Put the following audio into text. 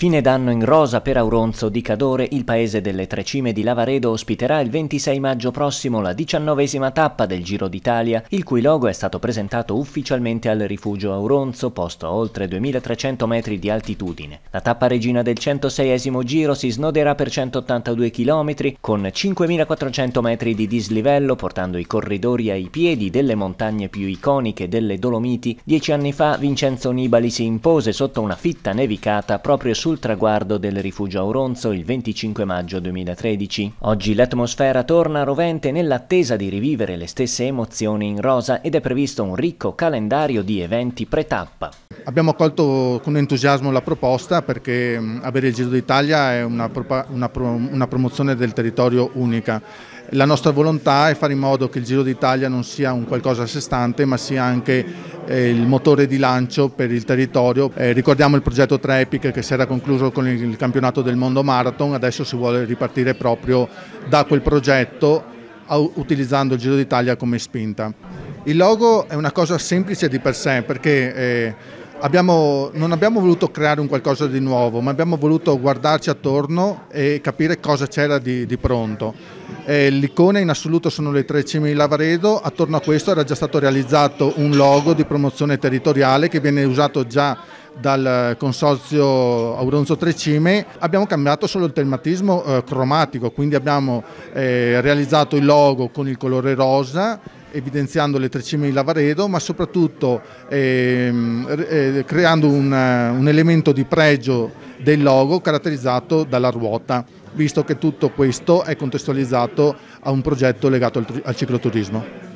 Fine d'anno in rosa per Auronzo di Cadore, il paese delle tre cime di Lavaredo ospiterà il 26 maggio prossimo la diciannovesima tappa del Giro d'Italia, il cui logo è stato presentato ufficialmente al rifugio Auronzo, posto a oltre 2300 metri di altitudine. La tappa regina del 106 giro si snoderà per 182 km con 5400 metri di dislivello, portando i corridori ai piedi delle montagne più iconiche delle Dolomiti. Dieci anni fa Vincenzo Nibali si impose sotto una fitta nevicata proprio su sul traguardo del rifugio Auronzo il 25 maggio 2013. Oggi l'atmosfera torna rovente nell'attesa di rivivere le stesse emozioni in rosa ed è previsto un ricco calendario di eventi pre-tappa. Abbiamo accolto con entusiasmo la proposta perché avere il Giro d'Italia è una, una, una, promozione del territorio unica. La nostra volontà è fare in modo che il Giro d'Italia non sia un qualcosa a sé stante ma sia anche eh, il motore di lancio per il territorio. Eh, ricordiamo il progetto Trepic che si era concluso con il campionato del mondo marathon, adesso si vuole ripartire proprio da quel progetto utilizzando il Giro d'Italia come spinta. Il logo è una cosa semplice di per sé perché eh, abbiamo, non abbiamo voluto creare un qualcosa di nuovo, ma abbiamo voluto guardarci attorno e capire cosa c'era di, di, pronto. l'icona in assoluto sono le tre cime di Lavaredo, attorno a questo era già stato realizzato un logo di promozione territoriale che viene usato già dal consorzio Auronzo Tre Cime abbiamo cambiato solo il tematismo eh, cromatico, quindi abbiamo eh, realizzato il logo con il colore rosa evidenziando le tre Lavaredo, ma soprattutto ehm, eh, creando un, un, elemento di pregio del logo caratterizzato dalla ruota, visto che tutto questo è contestualizzato a un progetto legato al, al cicloturismo.